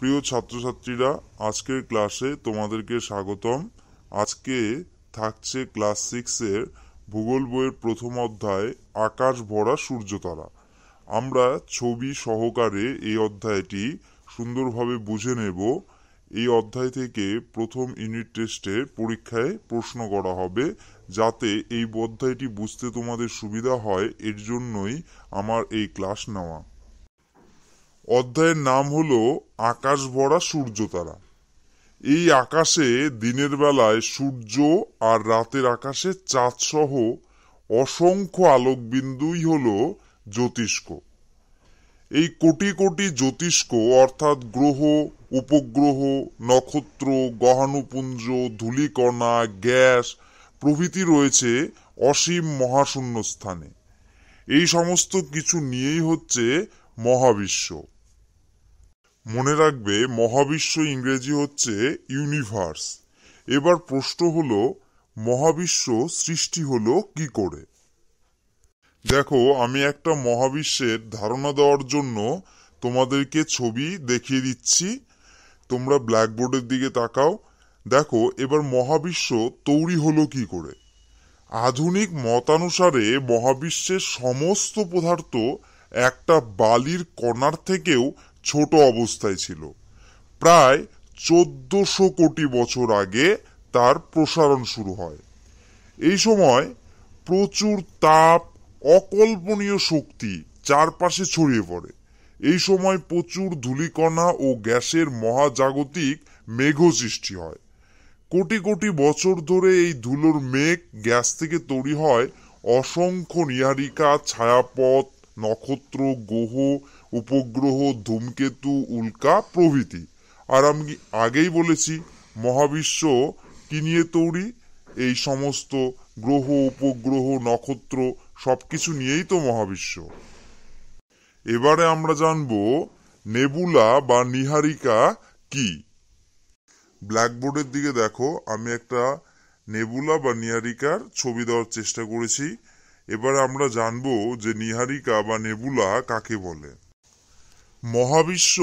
প্রিয় ছাত্রছাত্রীরা আজকের ক্লাসে তোমাদেরকে স্বাগতম আজকে থাকছে ক্লাস সিক্সের ভূগোল বইয়ের প্রথম অধ্যায় আকাশ ভরা সূর্যতারা আমরা ছবি সহকারে এই অধ্যায়টি সুন্দরভাবে বুঝে নেব এই অধ্যায় থেকে প্রথম ইউনিট টেস্টে পরীক্ষায় প্রশ্ন করা হবে যাতে এই অধ্যায়টি বুঝতে তোমাদের সুবিধা হয় এর জন্যই আমার এই ক্লাস নেওয়া অধ্যায়ের নাম হল আকাশ ভরা সূর্যতারা এই আকাশে দিনের বেলায় সূর্য আর রাতের আকাশে চাঁদসহ অসংখ্য আলোকবিন্দুই হল জ্যোতিষ্ক এই কোটি কোটি জ্যোতিষ্ক অর্থাৎ গ্রহ উপগ্রহ নক্ষত্র গহানুপুঞ্জ ধূলিকণা গ্যাস প্রভৃতি রয়েছে অসীম মহাশূন্য স্থানে এই সমস্ত কিছু নিয়েই হচ্ছে মহাবিশ্ব মনে রাখবে মহাবিশ্ব ইংরেজি হচ্ছে ইউনিভার্স এবার প্রশ্ন হল মহাবিশ্ব সৃষ্টি হলো কি করে দেখো আমি একটা মহাবিশ্বের ধারণা দেওয়ার জন্য তোমাদেরকে ছবি দেখিয়ে দিচ্ছি তোমরা ব্ল্যাকবোর্ডের দিকে তাকাও দেখো এবার মহাবিশ্ব তৈরি হলো কি করে আধুনিক মতানুসারে মহাবিশ্বের সমস্ত পদার্থ একটা বালির কণার থেকেও ছোট অবস্থায় ছিল প্রায় চোদ্দশো কোটি বছর আগে তার প্রসারণ শুরু হয় এই সময় প্রচুর তাপ অকল্পনীয় শক্তি চারপাশে ছড়িয়ে পড়ে এই সময় প্রচুর ধূলিকণা ও গ্যাসের মহাজাগতিক মেঘ সৃষ্টি হয় কোটি কোটি বছর ধরে এই ধুলোর মেঘ গ্যাস থেকে তৈরি হয় অসংখ্য নিহারিকা ছায়াপথ নক্ষত্র গ্রহ উপগ্রহ ধূমকেতু উল্কা প্রভৃতি আর আমি আগেই বলেছি মহাবিশ্ব কি নিয়ে তৈরি এই সমস্ত গ্রহ উপগ্রহ নক্ষত্র সবকিছু নিয়েই তো মহাবিশ্ব এবারে আমরা জানব নেবুলা বা নিহারিকা কি ব্ল্যাকবোর্ডের দিকে দেখো আমি একটা নেবুলা বা নিহারিকার ছবি দেওয়ার চেষ্টা করেছি এবারে আমরা জানব যে নিহারিকা বা নেবুলা কাকে বলে মহাবিশ্ব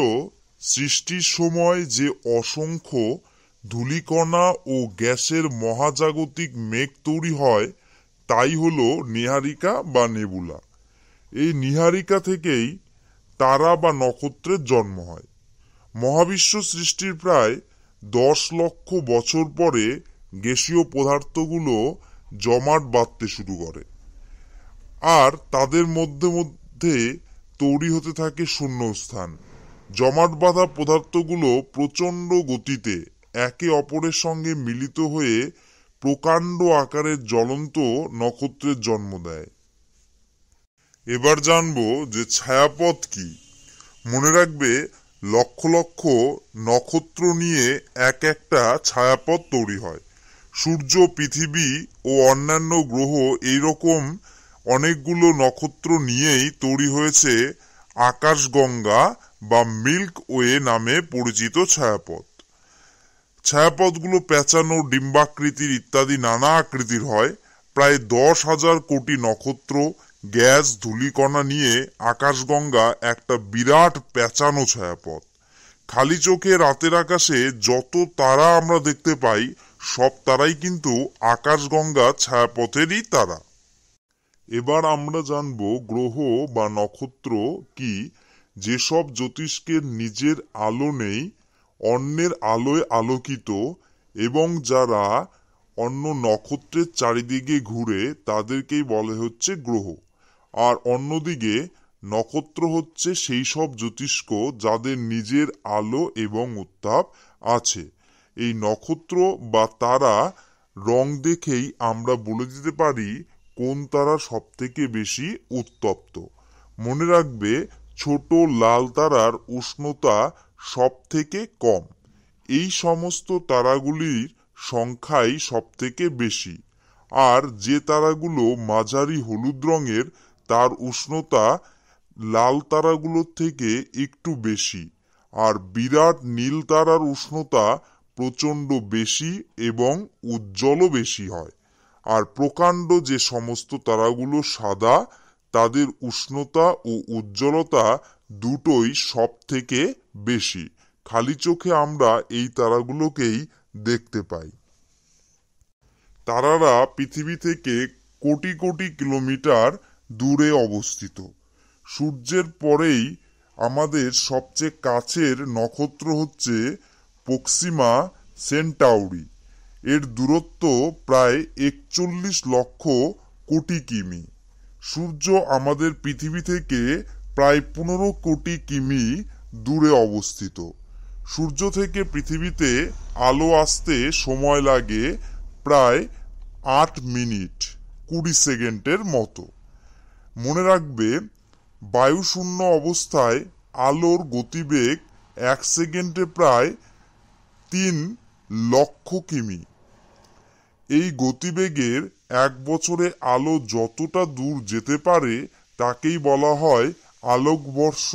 সৃষ্টির সময় যে অসংখ্য ধূলিকণা ও গ্যাসের মহাজাগতিক মেঘ তৈরি হয় তাই হল নিহারিকা বা নেবুলা এই নিহারিকা থেকেই তারা বা নক্ষত্রের জন্ম হয় মহাবিশ্ব সৃষ্টির প্রায় দশ লক্ষ বছর পরে গ্যাসীয় পদার্থগুলো জমাট বাঁধতে শুরু করে আর তাদের মধ্যে মধ্যে তৈরি হতে থাকে শূন্যস্থান জমাট বাঁধা পদার্থগুলো প্রচণ্ড গতিতে একে অপরের সঙ্গে মিলিত হয়ে প্রকাণ্ড আকারের জ্বলন্ত নক্ষত্রের জন্ম দেয় এবার জানব যে ছায়াপথ কি মনে রাখবে লক্ষ লক্ষ নক্ষত্র নিয়ে এক একটা ছায়াপথ তৈরি হয় সূর্য পৃথিবী ও অন্যান্য গ্রহ এইরকম রকম অনেকগুলো নক্ষত্র নিয়েই তৈরি হয়েছে আকাশগঙ্গা বা মিল্ক ওয়ে নামে পরিচিত ছায়াপথ ছায়াপথগুলো পেঁচানো ডিম্বাকৃতির ইত্যাদি নানা আকৃতির হয় প্রায় দশ হাজার কোটি নক্ষত্র গ্যাস ধূলিকণা নিয়ে আকাশগঙ্গা একটা বিরাট পেঁচানো ছায়াপথ খালি চোখে রাতের আকাশে যত তারা আমরা দেখতে পাই সব তারাই কিন্তু আকাশগঙ্গা ছায়াপথেরই তারা এবার আমরা জানব গ্রহ বা নক্ষত্র কি যেসব জ্যোতিষ্কের নিজের আলো নেই অন্যের আলোয় আলোকিত এবং যারা অন্য নক্ষত্রের চারিদিকে ঘুরে তাদেরকেই বলে হচ্ছে গ্রহ আর অন্যদিকে নক্ষত্র হচ্ছে সেই সব জ্যোতিষ্ক যাদের নিজের আলো এবং উত্তাপ আছে এই নক্ষত্র বা তারা রং দেখেই আমরা বলে দিতে পারি কোন তারা সবথেকে বেশি উত্তপ্ত মনে রাখবে ছোট লাল তারার উষ্ণতা সবথেকে কম এই সমস্ত তারাগুলির সংখ্যাই সবথেকে বেশি আর যে তারাগুলো মাঝারি হলুদ রঙের তার উষ্ণতা লাল তারাগুলোর থেকে একটু বেশি আর বিরাট নীল তারার উষ্ণতা প্রচণ্ড বেশি এবং উজ্জ্বলও বেশি হয় আর প্রকাণ্ড যে সমস্ত তারাগুলো সাদা তাদের উষ্ণতা ও উজ্জ্বলতা দুটোই সব থেকে বেশি খালি চোখে আমরা এই তারাগুলোকেই দেখতে পাই তারারা পৃথিবী থেকে কোটি কোটি কিলোমিটার দূরে অবস্থিত সূর্যের পরেই আমাদের সবচেয়ে কাছের নক্ষত্র হচ্ছে পক্সিমা সেন্টাউরি এর দূরত্ব প্রায় একচল্লিশ লক্ষ কোটি কিমি সূর্য আমাদের পৃথিবী থেকে প্রায় পনেরো কোটি কিমি দূরে অবস্থিত সূর্য থেকে পৃথিবীতে আলো আসতে সময় লাগে প্রায় আট মিনিট কুড়ি সেকেন্ডের মতো মনে রাখবে বায়ুশূন্য অবস্থায় আলোর গতিবেগ এক সেকেন্ডে প্রায় তিন লক্ষ কিমি এই গতিবেগের এক বছরে আলো যতটা দূর যেতে পারে তাকেই বলা হয় আলোকবর্ষ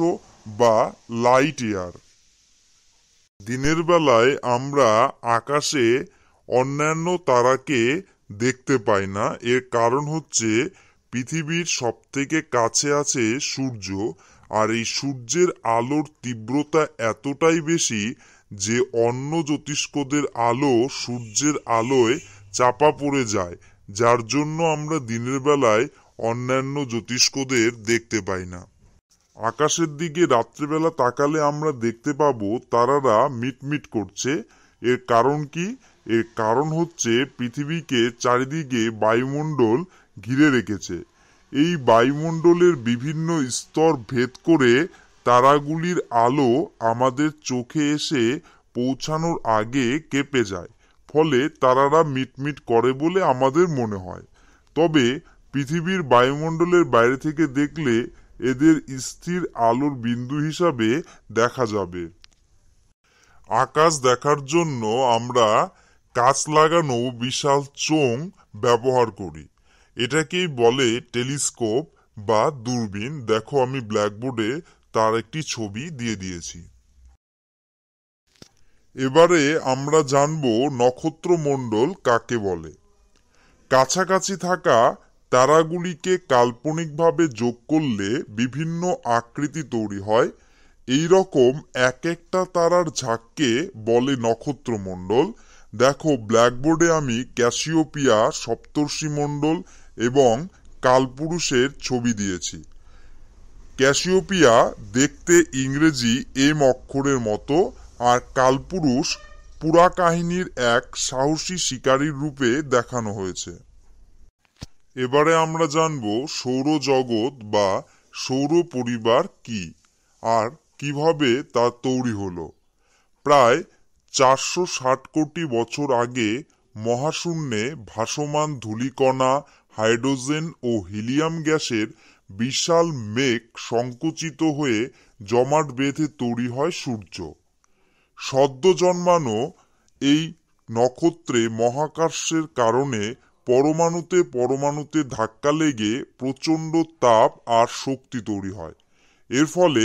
বা লাইট ইয়ার দিনের বেলায় আমরা আকাশে অন্যান্য তারাকে দেখতে পাই না এর কারণ হচ্ছে পৃথিবীর সবথেকে কাছে আছে সূর্য আর এই সূর্যের আলোর তীব্রতা এতটাই বেশি যে অন্য জ্যোতিষ্কদের আলো সূর্যের আলোয় চাপা পড়ে যায় যার জন্য আমরা দিনের বেলায় অন্যান্য জ্যোতিষ্কদের দেখতে পাই না আকাশের দিকে রাত্রেবেলা তাকালে আমরা দেখতে পাবো তারারা মিটমিট করছে এর কারণ কি এর কারণ হচ্ছে পৃথিবীকে চারিদিকে বায়ুমণ্ডল ঘিরে রেখেছে এই বায়ুমণ্ডলের বিভিন্ন স্তর ভেদ করে তারাগুলির আলো আমাদের চোখে এসে পৌঁছানোর আগে কেঁপে যায় ফলে তারারা মিটমিট করে বলে আমাদের মনে হয় তবে পৃথিবীর বায়ুমণ্ডলের বাইরে থেকে দেখলে এদের স্থির আলোর বিন্দু হিসাবে দেখা যাবে আকাশ দেখার জন্য আমরা কাঁচ লাগানো বিশাল চোং ব্যবহার করি এটাকেই বলে টেলিস্কোপ বা দূরবীন দেখো আমি ব্ল্যাকবোর্ডে তার একটি ছবি দিয়ে দিয়েছি এবারে আমরা জানব নক্ষত্রমণ্ডল কাকে বলে কাছাকাছি থাকা তারাগুলিকে কাল্পনিকভাবে যোগ করলে বিভিন্ন আকৃতি তৈরি হয় এই রকম এক একটা তারার ঝাঁককে বলে নক্ষত্রমণ্ডল দেখো ব্ল্যাকবোর্ডে আমি ক্যাসিওপিয়া সপ্তর্ষিমণ্ডল এবং কালপুরুষের ছবি দিয়েছি ক্যাসিওপিয়া দেখতে ইংরেজি এম অক্ষরের মতো আর কালপুরুষ পুরা কাহিনীর এক সাহসী শিকারীর রূপে দেখানো হয়েছে এবারে আমরা জানব সৌরজগৎ বা সৌর পরিবার কি আর কিভাবে তা তৈরি হল প্রায় চারশো ষাট কোটি বছর আগে মহাশূন্যে ভাসমান ধূলিকণা হাইড্রোজেন ও হিলিয়াম গ্যাসের বিশাল মেঘ সংকুচিত হয়ে জমাট বেঁধে তৈরি হয় সূর্য সদ্য জন্মানো এই নক্ষত্রে মহাকাশের কারণে পরমাণুতে পরমাণুতে ধাক্কা লেগে প্রচণ্ড তাপ আর শক্তি তৈরি হয় এর ফলে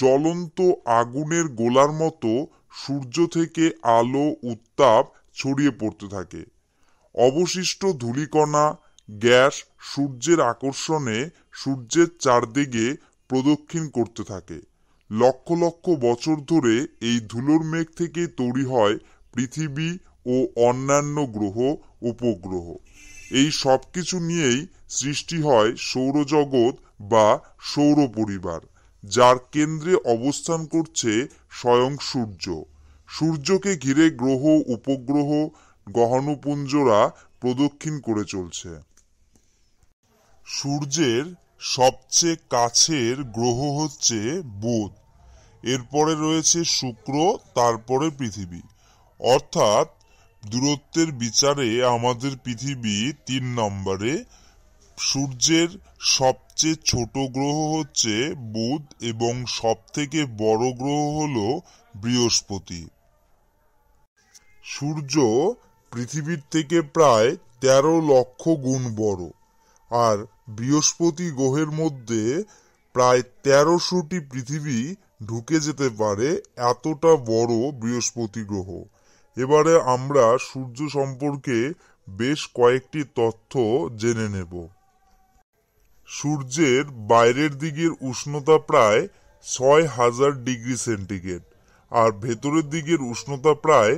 জ্বলন্ত আগুনের গোলার মতো সূর্য থেকে আলো উত্তাপ ছড়িয়ে পড়তে থাকে অবশিষ্ট ধূলিকণা গ্যাস সূর্যের আকর্ষণে সূর্যের চারদিকে প্রদক্ষিণ করতে থাকে লক্ষ লক্ষ বছর ধরে এই ধুলোর মেঘ থেকে তৈরি হয় পৃথিবী ও অন্যান্য গ্রহ উপগ্রহ এই সব কিছু নিয়েই সৃষ্টি হয় সৌরজগৎ বা সৌর পরিবার যার কেন্দ্রে অবস্থান করছে স্বয়ং সূর্য সূর্যকে ঘিরে গ্রহ উপগ্রহ গহনপুঞ্জরা প্রদক্ষিণ করে চলছে সূর্যের সবচেয়ে কাছের গ্রহ হচ্ছে বুধ এরপরে রয়েছে শুক্র তারপরে পৃথিবী অর্থাৎ দূরত্বের বিচারে আমাদের পৃথিবী তিন নম্বরে সূর্যের সবচেয়ে ছোট গ্রহ হচ্ছে বুধ এবং সবথেকে বড় গ্রহ হল বৃহস্পতি সূর্য পৃথিবীর থেকে প্রায় তেরো লক্ষ গুণ বড় আর বৃহস্পতি গ্রহের মধ্যে প্রায় তেরোশোটি পৃথিবী ঢুকে যেতে পারে এতটা বড় বৃহস্পতি গ্রহ এবারে আমরা সূর্য সম্পর্কে বেশ কয়েকটি তথ্য জেনে নেব সূর্যের বাইরের দিকের উষ্ণতা প্রায় ছয় হাজার ডিগ্রি সেন্টিগ্রেড আর ভেতরের দিকের উষ্ণতা প্রায়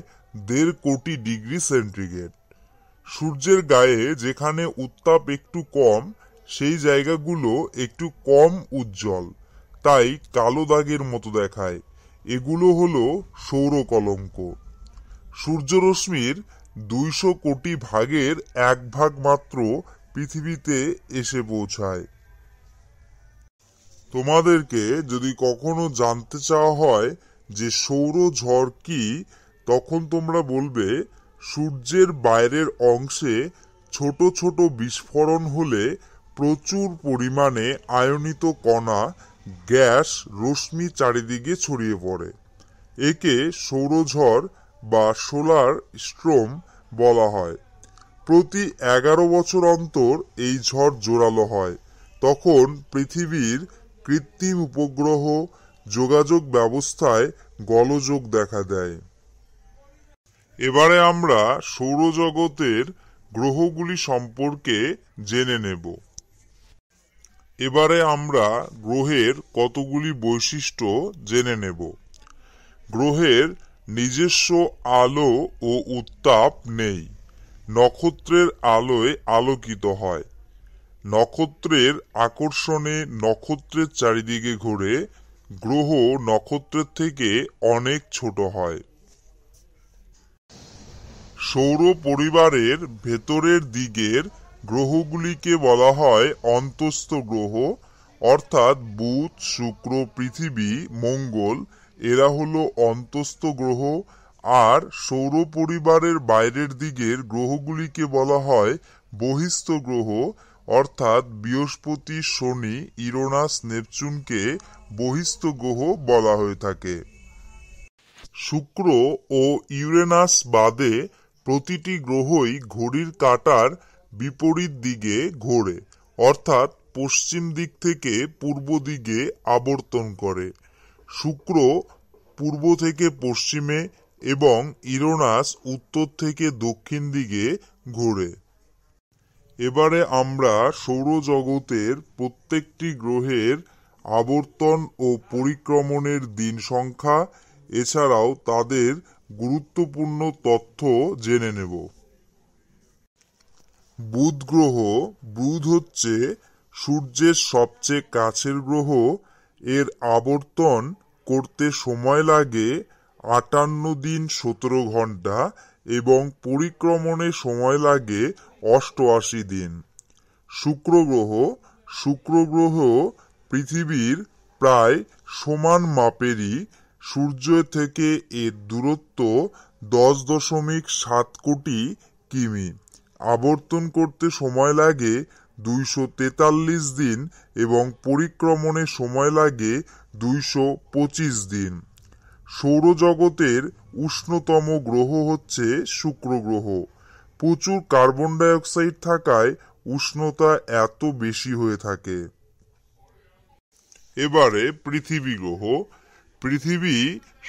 দেড় কোটি ডিগ্রি সেন্টিগ্রেড সূর্যের গায়ে যেখানে উত্তাপ একটু কম সেই জায়গাগুলো একটু কম উজ্জ্বল তাই কালো দাগের মতো দেখায় এগুলো হলো সৌর কলঙ্ক সূর্যরশ্মির দুইশো কোটি ভাগের এক ভাগ মাত্র পৃথিবীতে এসে পৌঁছায় তোমাদেরকে যদি কখনো জানতে চাওয়া হয় যে সৌর ঝড় কি তখন তোমরা বলবে সূর্যের বাইরের অংশে ছোট ছোট বিস্ফোরণ হলে প্রচুর পরিমাণে আয়নিত কণা গ্যাস রশ্মি চারিদিকে ছড়িয়ে পড়ে একে সৌরঝড় বা সোলার স্ট্রোম বলা হয় প্রতি এগারো বছর অন্তর এই ঝড় জোরালো হয় তখন পৃথিবীর কৃত্রিম উপগ্রহ যোগাযোগ ব্যবস্থায় গলযোগ দেখা দেয় এবারে আমরা সৌরজগতের গ্রহগুলি সম্পর্কে জেনে নেব এবারে আমরা গ্রহের কতগুলি বৈশিষ্ট্য জেনে নেব গ্রহের নিজস্ব আলো ও উত্তাপ নেই নক্ষত্রের আলোয় আলোকিত হয় নক্ষত্রের আকর্ষণে নক্ষত্রের চারিদিকে ঘুরে গ্রহ নক্ষত্রের থেকে অনেক ছোট হয় সৌর পরিবারের ভেতরের দিকের গ্রহগুলিকে বলা হয় অন্তস্থ গ্রহ অর্থাৎ বুধ শুক্র পৃথিবী মঙ্গল এরা হলো অন্তস্থ গ্রহ আর সৌর পরিবারের বাইরের দিকের গ্রহগুলিকে বলা হয় বহিস্থ গ্রহ অর্থাৎ বৃহস্পতি শনি ইরোনাস নেপচুনকে বহিস্থ গ্রহ বলা হয়ে থাকে শুক্র ও ইউরেনাস বাদে প্রতিটি গ্রহই ঘড়ির কাটার বিপরীত দিকে ঘোরে অর্থাৎ পশ্চিম দিক থেকে পূর্ব দিকে আবর্তন করে শুক্র পূর্ব থেকে পশ্চিমে এবং ইরোনাস উত্তর থেকে দক্ষিণ দিকে ঘোরে এবারে আমরা সৌরজগতের প্রত্যেকটি গ্রহের আবর্তন ও পরিক্রমণের দিন সংখ্যা এছাড়াও তাদের গুরুত্বপূর্ণ তথ্য জেনে নেব বুধ গ্রহ বুধ হচ্ছে সূর্যের সবচেয়ে কাছের গ্রহ এর আবর্তন করতে সময় লাগে আটান্ন দিন সতেরো ঘন্টা এবং পরিক্রমণে সময় লাগে অষ্টআশি দিন শুক্র গ্রহ শুক্র গ্রহ পৃথিবীর প্রায় সমান মাপেরই সূর্য থেকে এর দূরত্ব দশ দশমিক সাত কোটি কিমি আবর্তন করতে সময় লাগে দুইশো তেতাল্লিশ দিন এবং পরিক্রমণে সময় লাগে দুইশো পঁচিশ দিন সৌরজগতের উষ্ণতম গ্রহ হচ্ছে শুক্র গ্রহ প্রচুর কার্বন ডাইঅক্সাইড থাকায় উষ্ণতা এত বেশি হয়ে থাকে এবারে পৃথিবী গ্রহ পৃথিবী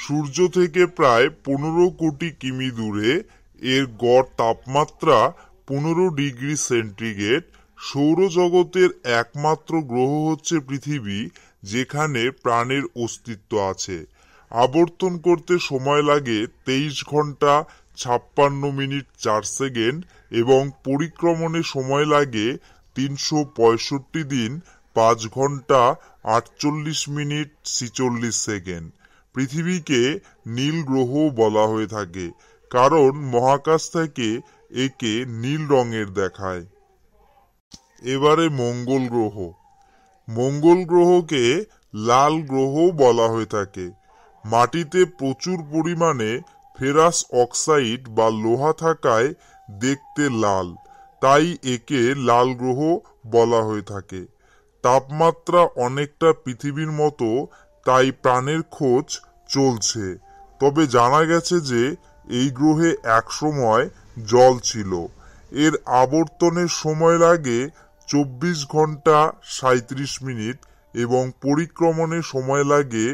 সূর্য থেকে প্রায় পনেরো কোটি কিমি দূরে এর গড় তাপমাত্রা পনেরো ডিগ্রি সেন্টিগ্রেড সৌরজগতের একমাত্র গ্রহ হচ্ছে পৃথিবী যেখানে প্রাণের অস্তিত্ব আছে আবর্তন করতে সময় লাগে তেইশ ঘন্টা ছাপ্পান্ন মিনিট চার সেকেন্ড এবং পরিক্রমণে সময় লাগে তিনশো পঁয়ষট্টি দিন পাঁচ ঘন্টা আটচল্লিশ মিনিট ছিচল্লিশ সেকেন্ড পৃথিবীকে নীল গ্রহ বলা হয়ে থাকে কারণ মহাকাশ থেকে একে নীল রঙের দেখায় এবারে মঙ্গল গ্রহ মঙ্গল গ্রহকে লাল গ্রহ বলা হয়ে থাকে মাটিতে প্রচুর পরিমাণে ফেরাস অক্সাইড বা লোহা থাকায় দেখতে লাল তাই একে লাল গ্রহ বলা হয়ে থাকে তাপমাত্রা অনেকটা পৃথিবীর মতো তাই প্রাণের খোঁজ চলছে তবে জানা গেছে যে এই গ্রহে একসময় জল ছিল এর আবর্তনের সময় লাগে চব্বিশ ঘন্টা সাঁত্রিশ মিনিট এবং পরিক্রমণে সময় লাগে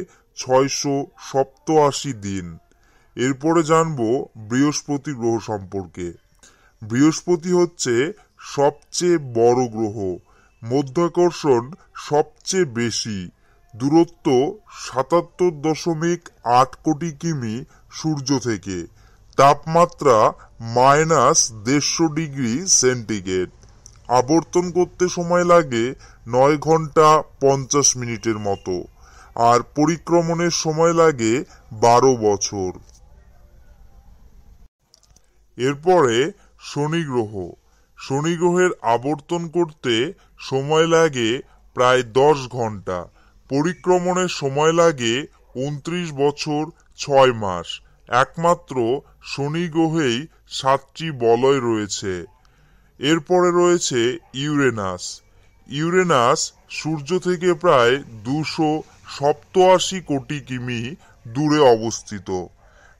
ছয়শো সপ্তআশি দিন এরপরে জানব বৃহস্পতি গ্রহ সম্পর্কে বৃহস্পতি হচ্ছে সবচেয়ে বড় গ্রহ মধ্যাকর্ষণ সবচেয়ে বেশি দূরত্ব সাতাত্তর দশমিক আট কোটি কিমি সূর্য থেকে তাপমাত্রা মাইনাস দেড়শো ডিগ্রি সেন্টিগ্রেড আবর্তন করতে সময় লাগে নয় ঘন্টা পঞ্চাশ মিনিটের মতো আর পরিক্রমণের সময় লাগে বারো বছর এরপরে শনি গ্রহ শনি গ্রহের আবর্তন করতে সময় লাগে প্রায় দশ ঘন্টা পরিক্রমণের সময় লাগে উনত্রিশ বছর ছয় মাস একমাত্র শনি গ্রহেই সাতটি বলয় রয়েছে এরপরে রয়েছে ইউরেনাস ইউরেনাস সূর্য থেকে প্রায় দুশো সপ্তআশি কোটি কিমি দূরে অবস্থিত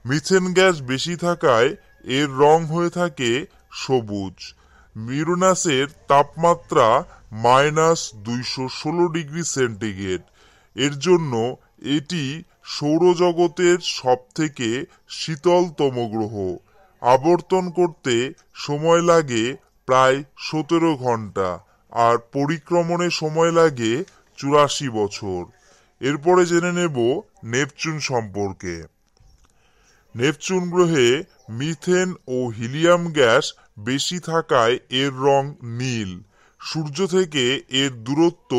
মিথেন গ্যাস বেশি থাকায় এর রং হয়ে থাকে সবুজ মিরোনাসের তাপমাত্রা মাইনাস দুইশো ষোলো ডিগ্রি সেন্টিগ্রেড এর জন্য এটি সৌরজগতের সবথেকে শীতলতম গ্রহ আবর্তন করতে সময় লাগে প্রায় সতেরো ঘন্টা আর পরিক্রমণে সময় লাগে চুরাশি বছর এরপরে জেনে নেব নেপচুন সম্পর্কে নেপচুন গ্রহে মিথেন ও হিলিয়াম গ্যাস বেশি থাকায় এর রং নীল সূর্য থেকে এর দূরত্ব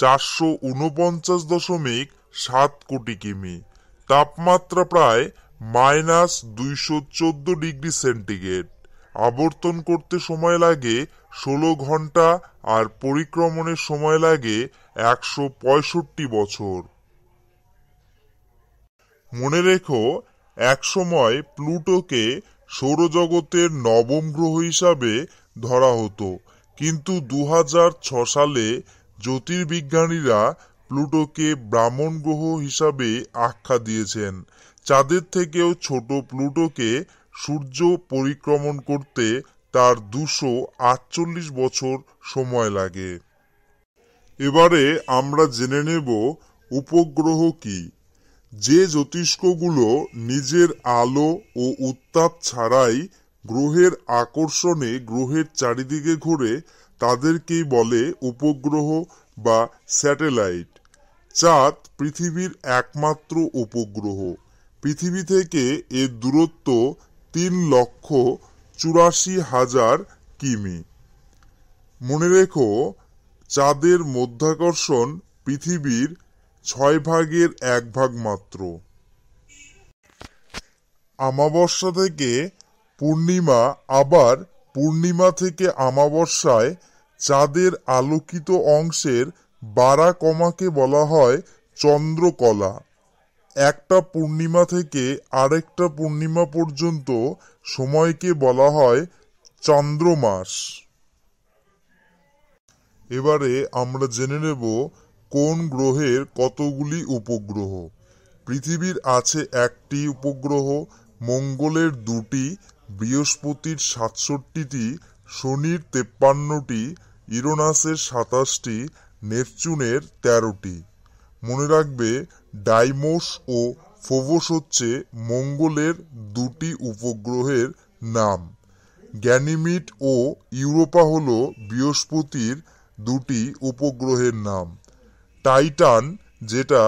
চারশো উনপঞ্চাশ দশমিক সাত কোটি কিমি তাপমাত্রা প্রায় মাইনাস দুইশো চোদ্দ ডিগ্রি সেন্টিগ্রেড আবর্তন করতে সময় লাগে ষোলো ঘন্টা আর পরিক্রমণের সময় লাগে একশো পঁয়ষট্টি বছর মনে রেখো একসময় প্লুটোকে সৌরজগতের নবম গ্রহ হিসাবে ধরা হতো কিন্তু দু সালে জ্যোতির্বিজ্ঞানীরা প্লুটোকে ব্রাহ্মণ গ্রহ হিসাবে আখ্যা দিয়েছেন চাঁদের থেকেও ছোট প্লুটোকে সূর্য পরিক্রমণ করতে তার দুশো আটচল্লিশ বছর সময় লাগে এবারে আমরা জেনে নেব উপগ্রহ কি যে জ্যোতিষ্কগুলো নিজের আলো ও উত্তাপ ছাড়াই গ্রহের আকর্ষণে গ্রহের চারিদিকে ঘুরে তাদেরকেই বলে উপগ্রহ বা স্যাটেলাইট চাঁদ পৃথিবীর একমাত্র উপগ্রহ পৃথিবী থেকে এর দূরত্ব তিন লক্ষ চুরাশি হাজার কিমি মনে রেখো চাঁদের মধ্যাকর্ষণ পৃথিবীর ছয় ভাগের এক ভাগ মাত্র আমাবস্যা থেকে পূর্ণিমা আবার পূর্ণিমা থেকে আমাবস্যায় চাঁদের আলোকিত অংশের বারাকমাকে বলা হয় চন্দ্রকলা একটা পূর্ণিমা থেকে আরেকটা পূর্ণিমা পর্যন্ত সময়কে বলা হয় চন্দ্রমাস এবারে আমরা জেনে নেব কোন গ্রহের কতগুলি উপগ্রহ পৃথিবীর আছে একটি উপগ্রহ মঙ্গলের দুটি বৃহস্পতির সাতষট্টিটি শনির তেপ্পান্নটি ইরোনাসের সাতাশটি নেপচুনের তেরোটি মনে রাখবে ডাইমোস ও ফোবোস হচ্ছে মঙ্গলের দুটি উপগ্রহের নাম গ্যানিমিড ও ইউরোপা হল বৃহস্পতির দুটি উপগ্রহের নাম টাইটান যেটা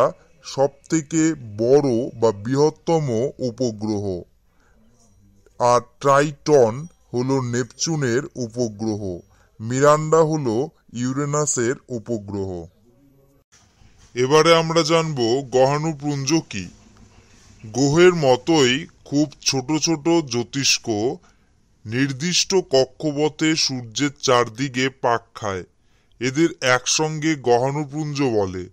সবথেকে বড় বা বৃহত্তম উপগ্রহ আর ট্রাইটন হল নেপচুনের উপগ্রহ মিরান্ডা হল ইউরেনাসের উপগ্রহ এবারে আমরা জানব গহানুপুঞ্জ কি গ্রহের মতোই খুব ছোট ছোট জ্যোতিষ্ক নির্দিষ্ট কক্ষপথে সূর্যের চারদিকে পাক খায় এদের একসঙ্গে গহানুপুঞ্জ বলে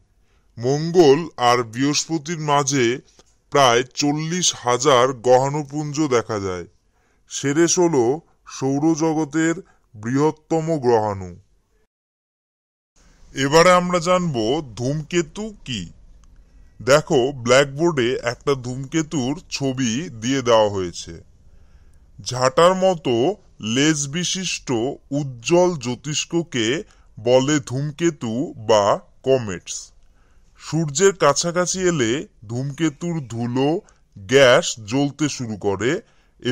মঙ্গল আর বৃহস্পতির মাঝে প্রায় চল্লিশ হাজার গহানুপুঞ্জ দেখা যায় সেরেস হল সৌরজগতের বৃহত্তম গ্রহাণু এবারে আমরা জানব ধূমকেতু কি দেখো ব্ল্যাকবোর্ডে একটা ধূমকেতুর ছবি দিয়ে দেওয়া হয়েছে ঝাঁটার মতো লেজ বিশিষ্ট উজ্জ্বল জ্যোতিষ্ককে বলে ধূমকেতু বা কমেটস সূর্যের কাছাকাছি এলে ধূমকেতুর ধুলো গ্যাস জ্বলতে শুরু করে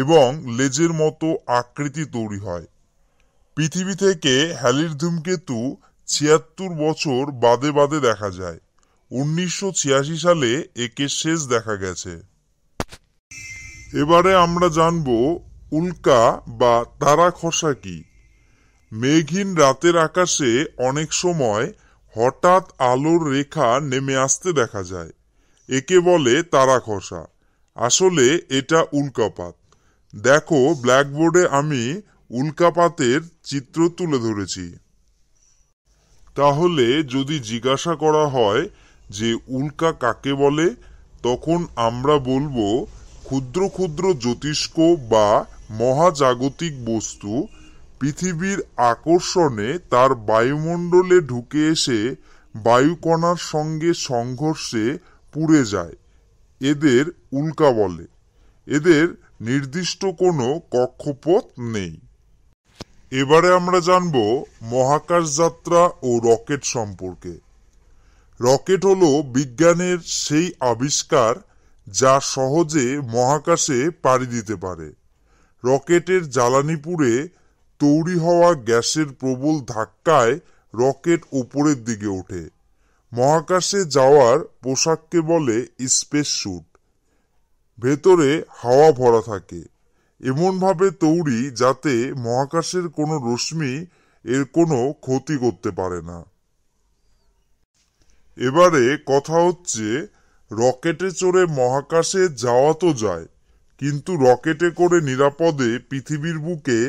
এবং লেজের মতো আকৃতি তৈরি হয় পৃথিবী থেকে হ্যালির ধূমকেতু ছিয়াত্তর বছর বাদে বাদে দেখা যায় উনিশশো সালে একে শেষ দেখা গেছে এবারে আমরা জানব উল্কা বা তারা খসা কি মেঘহীন রাতের আকাশে অনেক সময় হঠাৎ আলোর রেখা নেমে আসতে দেখা যায় একে বলে তারা খসা আসলে এটা উল্কাপাত দেখো ব্ল্যাকবোর্ডে আমি উল্কাপাতের চিত্র তুলে ধরেছি তাহলে যদি জিজ্ঞাসা করা হয় যে উল্কা কাকে বলে তখন আমরা বলবো ক্ষুদ্র ক্ষুদ্র জ্যোতিষ্ক বা মহাজাগতিক বস্তু পৃথিবীর আকর্ষণে তার বায়ুমণ্ডলে ঢুকে এসে বায়ুকণার সঙ্গে সংঘর্ষে পুড়ে যায় এদের উল্কা বলে এদের নির্দিষ্ট কোনো কক্ষপথ নেই এবারে আমরা জানব মহাকাশ যাত্রা ও রকেট সম্পর্কে রকেট হল বিজ্ঞানের সেই আবিষ্কার যা সহজে মহাকাশে পাড়ি দিতে পারে রকেটের জ্বালানি পুড়ে তৈরি হওয়া গ্যাসের প্রবল ধাক্কায় রকেট উপরের দিকে ওঠে মহাকাশে যাওয়ার পোশাককে বলে স্পেস স্যুট ভেতরে হাওয়া ভরা থাকে এমনভাবে তৈরি যাতে মহাকাশের কোনো রশ্মি এর কোনো ক্ষতি করতে পারে না এবারে কথা হচ্ছে রকেটে চড়ে মহাকাশে যাওয়া তো যায় কিন্তু রকেটে করে নিরাপদে পৃথিবীর বুকে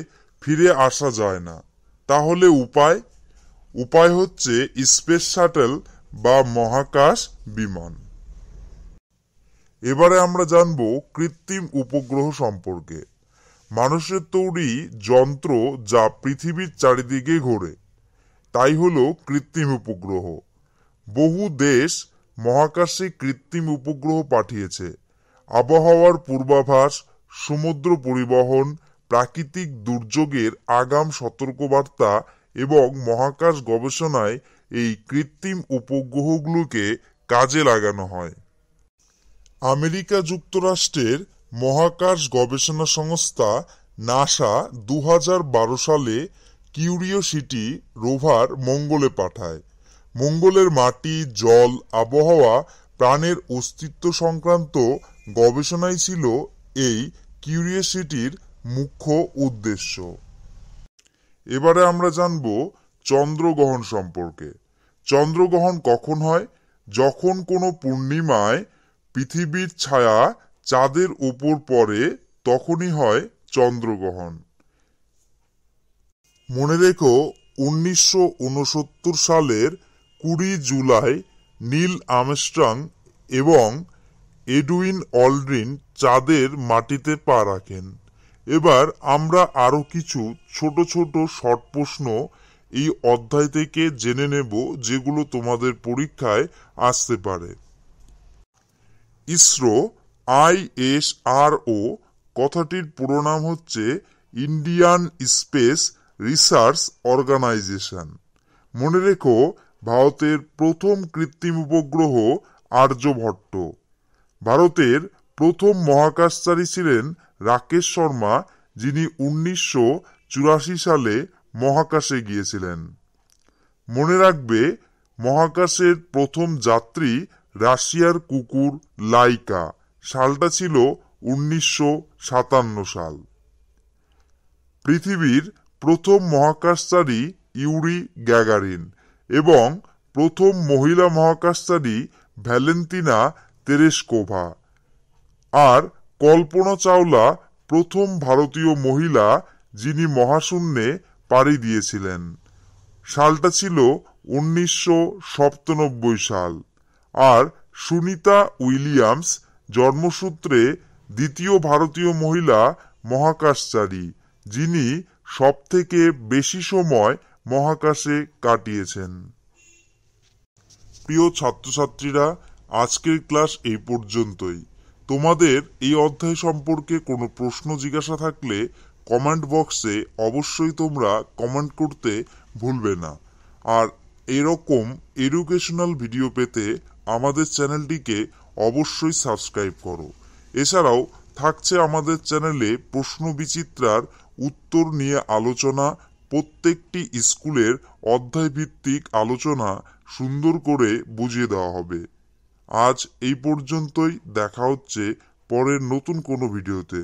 ফিরে আসা যায় না তাহলে উপায় উপায় হচ্ছে স্পেস শাটল বা মহাকাশ বিমান এবারে আমরা জানব কৃত্রিম উপগ্রহ সম্পর্কে মানুষের তৈরি যন্ত্র যা পৃথিবীর চারিদিকে ঘোরে তাই হল কৃত্রিম উপগ্রহ বহু দেশ মহাকাশে কৃত্রিম উপগ্রহ পাঠিয়েছে আবহাওয়ার পূর্বাভাস সমুদ্র পরিবহন প্রাকৃতিক দুর্যোগের আগাম সতর্কবার্তা এবং মহাকাশ গবেষণায় এই কৃত্রিম উপগ্রহগুলোকে কাজে লাগানো হয় আমেরিকা যুক্তরাষ্ট্রের মহাকাশ গবেষণা সংস্থা নাসা দু সালে কিউরিওসিটি রোভার মঙ্গলে পাঠায় মঙ্গলের মাটি জল আবহাওয়া প্রাণের অস্তিত্ব সংক্রান্ত গবেষণাই ছিল এই কিউরিয়াসিটির মুখ্য উদ্দেশ্য এবারে আমরা জানব চন্দ্রগ্রহণ সম্পর্কে চন্দ্রগ্রহণ কখন হয় যখন কোনো পূর্ণিমায় পৃথিবীর ছায়া চাঁদের ওপর পড়ে তখনই হয় চন্দ্রগ্রহণ মনে রেখো উনিশশো সালের কুড়ি জুলাই নীল আমস্ট্রাং এবং এডুইন অলড্রিন চাঁদের মাটিতে পা রাখেন এবার আমরা আরও কিছু ছোট ছোট শর্ট প্রশ্ন এই অধ্যায় থেকে জেনে নেব যেগুলো তোমাদের পরীক্ষায় আসতে পারে ইসরো আইএসআরও কথাটির পুরো নাম হচ্ছে ইন্ডিয়ান স্পেস রিসার্চ অর্গানাইজেশন মনে রেখো ভারতের প্রথম কৃত্রিম উপগ্রহ আর্যভট্ট ভারতের প্রথম মহাকাশচারী ছিলেন রাকেশ শর্মা যিনি উনিশশো সালে মহাকাশে গিয়েছিলেন মনে রাখবে মহাকাশের প্রথম যাত্রী রাশিয়ার কুকুর লাইকা সালটা ছিল উনিশশো সাতান্ন সাল পৃথিবীর প্রথম মহাকাশচারী ইউরি গ্যাগারিন এবং প্রথম মহিলা মহাকাশচারী ভ্যালেন্টিনা তেরেসকোভা আর কল্পনা চাওলা প্রথম ভারতীয় মহিলা যিনি মহাশূন্যে পাড়ি দিয়েছিলেন সালটা ছিল উনিশশো সাল আর সুনিতা উইলিয়ামস জন্মসূত্রে দ্বিতীয় ভারতীয় মহিলা মহাকাশচারী যিনি সবথেকে বেশি সময় মহাকাশে কাটিয়েছেন প্রিয় ছাত্রছাত্রীরা আজকের ক্লাস এই পর্যন্তই তোমাদের এই অধ্যায় সম্পর্কে কোনো প্রশ্ন জিজ্ঞাসা থাকলে কমেন্ট বক্সে অবশ্যই তোমরা কমেন্ট করতে ভুলবে না আর এরকম এডুকেশনাল ভিডিও পেতে আমাদের চ্যানেলটিকে অবশ্যই সাবস্ক্রাইব করো এছাড়াও থাকছে আমাদের চ্যানেলে প্রশ্ন বিচিত্রার উত্তর নিয়ে আলোচনা প্রত্যেকটি স্কুলের অধ্যায়ভিত্তিক আলোচনা সুন্দর করে বুঝিয়ে দেওয়া হবে আজ এই পর্যন্তই দেখা হচ্ছে পরের নতুন কোনো ভিডিওতে